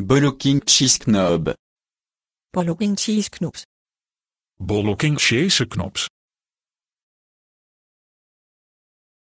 Bullocking cheese knob. Bullocking cheese knobs. Bullocking cheese knobs.